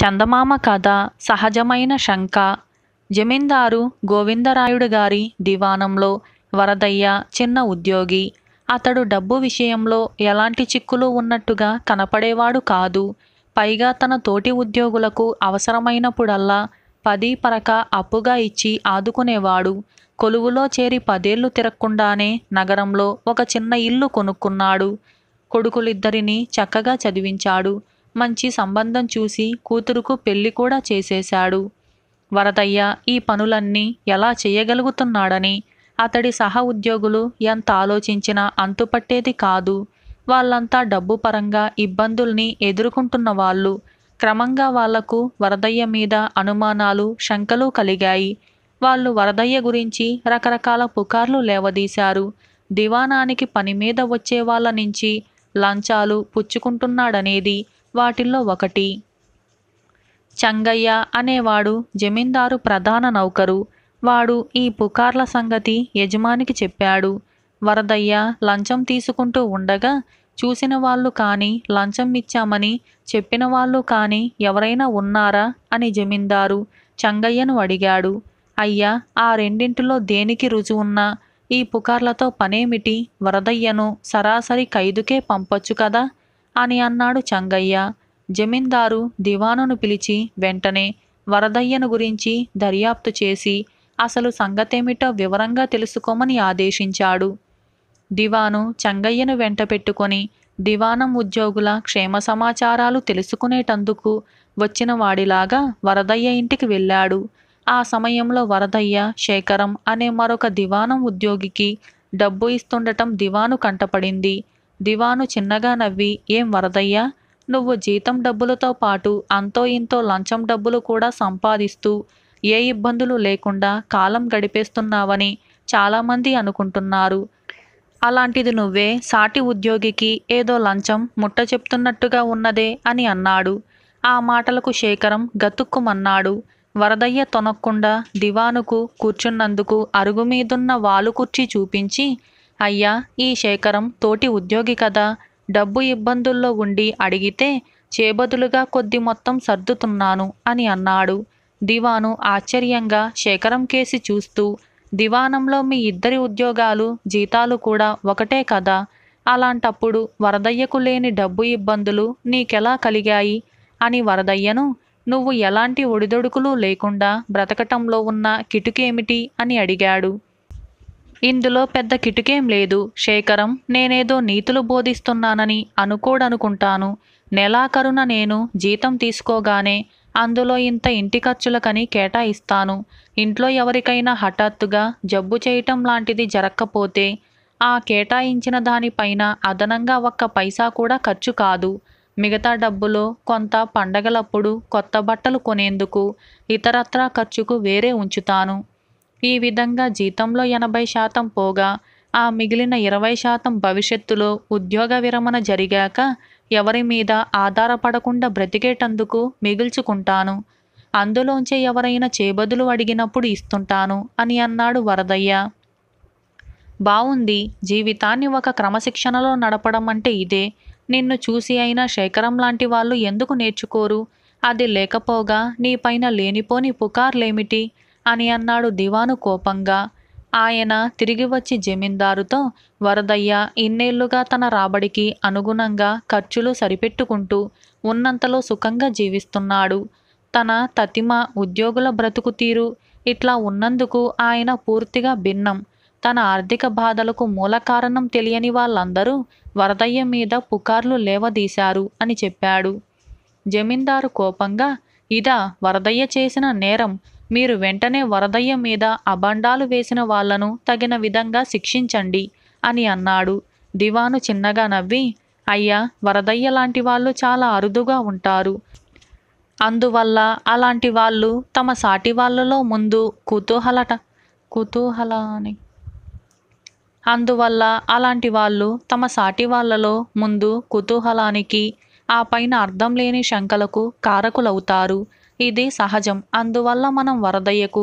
చందమామ కథ సహజమైన శంక జమీందారు గోవిందరాయుడు గారి దివాణంలో వరదయ్య చిన్న ఉద్యోగి అతడు డబ్బు విషయంలో ఎలాంటి చిక్కులు ఉన్నట్టుగా కనపడేవాడు కాదు పైగా తన తోటి ఉద్యోగులకు అవసరమైనప్పుడల్లా పది పరక అప్పుగా ఇచ్చి ఆదుకునేవాడు కొలువులో చేరి పదేళ్లు తిరక్కుండానే నగరంలో ఒక చిన్న ఇల్లు కొనుక్కున్నాడు కొడుకులిద్దరిని చక్కగా చదివించాడు మంచి సంబంధం చూసి కూతురుకు పెళ్లి కూడా చేసేశాడు వరదయ్య ఈ పనులన్నీ ఎలా చేయగలుగుతున్నాడని అతడి సహ ఉద్యోగులు ఎంత ఆలోచించినా అంతుపట్టేది కాదు వాళ్ళంతా డబ్బు పరంగా ఇబ్బందుల్ని ఎదుర్కొంటున్న వాళ్ళు క్రమంగా వాళ్లకు వరదయ్య మీద అనుమానాలు శంకలు కలిగాయి వాళ్ళు వరదయ్య గురించి రకరకాల పుకార్లు లేవదీశారు దివానానికి పని మీద వచ్చే వాళ్ళ నుంచి లంచాలు పుచ్చుకుంటున్నాడనేది వాటిల్లో ఒకటి చంగయ్య అనేవాడు జమీందారు ప్రధాన నౌకరు వాడు ఈ పుకార్ల సంగతి యజమానికి చెప్పాడు వరదయ్య లంచం తీసుకుంటూ ఉండగా చూసిన వాళ్ళు కానీ లంచం ఇచ్చామని చెప్పిన వాళ్ళు కానీ ఎవరైనా ఉన్నారా అని జమీందారు చంగయ్యను అడిగాడు అయ్యా ఆ రెండింటిలో దేనికి రుజువున్నా ఈ పుకార్లతో పనేమిటి వరదయ్యను సరాసరి ఖైదుకే పంపొచ్చు కదా అని అన్నాడు చంగయ్య జమీందారు దివానును పిలిచి వెంటనే వరదయ్యను గురించి దర్యాప్తు చేసి అసలు సంగతేమిటో వివరంగా తెలుసుకోమని ఆదేశించాడు దివాను చంగయ్యను వెంట పెట్టుకొని దివానం ఉద్యోగుల క్షేమ సమాచారాలు తెలుసుకునేటందుకు వచ్చిన వాడిలాగా వరదయ్య ఇంటికి వెళ్ళాడు ఆ సమయంలో వరదయ్య శేఖరం అనే మరొక దివానం ఉద్యోగికి డబ్బు ఇస్తుండటం దివాను కంటపడింది దివాను చిన్నగా నవ్వి ఏం వరదయ్యా నువ్వు జీతం డబ్బులతో పాటు అంతో ఇంతో లంచం డబ్బులు కూడా సంపాదిస్తూ ఏ ఇబ్బందులు లేకుండా కాలం గడిపేస్తున్నావని చాలామంది అనుకుంటున్నారు అలాంటిది నువ్వే సాటి ఉద్యోగికి ఏదో లంచం ముట్ట చెప్తున్నట్టుగా ఉన్నదే అని అన్నాడు ఆ మాటలకు శేఖరం గతుక్కుమన్నాడు వరదయ్య తొనక్కుండా దివానుకు కూర్చున్నందుకు అరుగు మీదున్న వాలు కుర్చీ చూపించి అయ్యా ఈ శేఖరం తోటి ఉద్యోగి కదా డబ్బు ఇబ్బందుల్లో ఉండి అడిగితే చేబదులుగా కొద్ది మొత్తం సర్దుతున్నాను అని అన్నాడు దివాను ఆశ్చర్యంగా శేఖరం కేసి చూస్తూ దివానంలో మీ ఇద్దరి ఉద్యోగాలు జీతాలు కూడా ఒకటే కదా అలాంటప్పుడు వరదయ్యకు లేని డబ్బు ఇబ్బందులు నీకెలా కలిగాయి అని వరదయ్యను నువ్వు ఎలాంటి ఒడిదొడుకులు లేకుండా బ్రతకటంలో ఉన్న కిటుకేమిటి అని అడిగాడు ఇందులో పెద్ద కిటుకేం లేదు శేఖరం నేనేదో నీతులు బోధిస్తున్నానని అనుకోడనుకుంటాను నెలాఖరున నేను జీతం తీసుకోగానే అందులో ఇంత ఇంటి ఖర్చులకని కేటాయిస్తాను ఇంట్లో ఎవరికైనా హఠాత్తుగా జబ్బు చేయటం లాంటిది జరగకపోతే ఆ కేటాయించిన దానిపైన అదనంగా ఒక్క పైసా కూడా ఖర్చు కాదు మిగతా డబ్బులో కొంత పండగలప్పుడు కొత్త బట్టలు కొనేందుకు ఇతరత్రా ఖర్చుకు వేరే ఉంచుతాను ఈ విధంగా జీతంలో ఎనభై శాతం పోగా ఆ మిగిలిన ఇరవై శాతం భవిష్యత్తులో ఉద్యోగ విరమణ జరిగాక ఎవరి మీద ఆధారపడకుండా బ్రతికేటందుకు మిగుల్చుకుంటాను అందులోంచే ఎవరైనా చేబదులు అడిగినప్పుడు ఇస్తుంటాను అని అన్నాడు వరదయ్య బావుంది జీవితాన్ని ఒక క్రమశిక్షణలో నడపడం అంటే ఇదే నిన్ను చూసి అయినా శేఖరం లాంటి వాళ్ళు ఎందుకు నేర్చుకోరు అది లేకపోగా నీ పైన లేనిపోని పుకార్లేమిటి అని అన్నాడు దివాను కోపంగా ఆయన తిరిగి వచ్చి జమీందారుతో వరదయ్య ఇన్నేళ్లుగా తన రాబడికి అనుగుణంగా ఖర్చులు సరిపెట్టుకుంటూ ఉన్నంతలో సుఖంగా జీవిస్తున్నాడు తన తతిమ ఉద్యోగుల బ్రతుకు తీరు ఇట్లా ఉన్నందుకు ఆయన పూర్తిగా భిన్నం తన ఆర్థిక బాధలకు మూల కారణం తెలియని వాళ్ళందరూ వరదయ్య మీద పుకార్లు లేవదీశారు అని చెప్పాడు జమీందారు కోపంగా ఇదా వరదయ్య చేసిన నేరం మీరు వెంటనే వరదయ్య మీద అబండాలు వేసిన వాళ్లను తగిన విధంగా శిక్షించండి అని అన్నాడు దివాను చిన్నగా నవ్వి అయ్యా వరదయ్య లాంటి వాళ్ళు చాలా అరుదుగా ఉంటారు అందువల్ల అలాంటి వాళ్ళు తమ సాటి వాళ్ళలో ముందు కుతూహలట కుతూహలాని అందువల్ల అలాంటి వాళ్ళు తమ సాటి వాళ్ళలో ముందు కుతూహలానికి ఆ పైన అర్థం లేని శంకలకు కారకులవుతారు ఇది సహజం అందువల్ల మనం వరదయ్యకు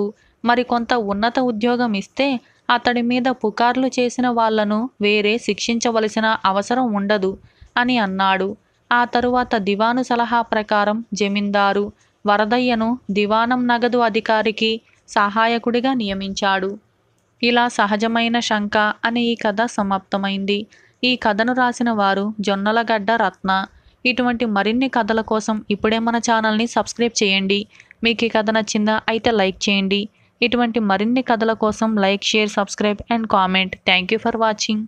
మరికొంత ఉన్నత ఉద్యోగం ఇస్తే అతడి మీద పుకార్లు చేసిన వాళ్లను వేరే శిక్షించవలసిన అవసరం ఉండదు అని అన్నాడు ఆ తరువాత దివాను సలహా ప్రకారం జమీందారు వరదయ్యను దివానం నగదు అధికారికి సహాయకుడిగా నియమించాడు ఇలా సహజమైన శంక అని ఈ కథ సమాప్తమైంది ఈ కథను రాసిన వారు జొన్నలగడ్డ రత్న ఇటువంటి మరిన్ని కథల కోసం ఇప్పుడే మన ఛానల్ని సబ్స్క్రైబ్ చేయండి మీకు ఈ కథ నచ్చిందా అయితే లైక్ చేయండి ఇటువంటి మరిన్ని కథల కోసం like share subscribe and comment thank you for watching